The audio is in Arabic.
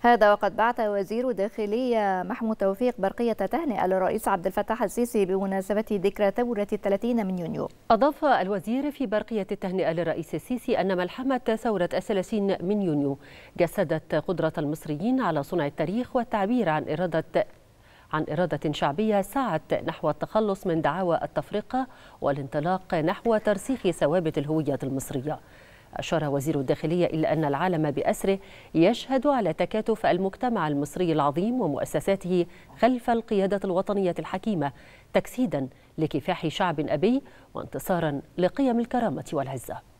هذا وقد بعث وزير الداخلية محمود توفيق برقية تهنئة للرئيس عبد الفتاح السيسي بمناسبة ذكرى ثورة 30 من يونيو. أضاف الوزير في برقية التهنئة للرئيس السيسي أن ملحمة ثورة 30 من يونيو جسدت قدرة المصريين على صنع التاريخ والتعبير عن إرادة عن إرادة شعبية سعت نحو التخلص من دعاوى التفرقة والانطلاق نحو ترسيخ ثوابت الهوية المصرية أشار وزير الداخلية إلى أن العالم بأسره يشهد على تكاتف المجتمع المصري العظيم ومؤسساته خلف القيادة الوطنية الحكيمة تجسيدا لكفاح شعب أبي وانتصارا لقيم الكرامة والعزة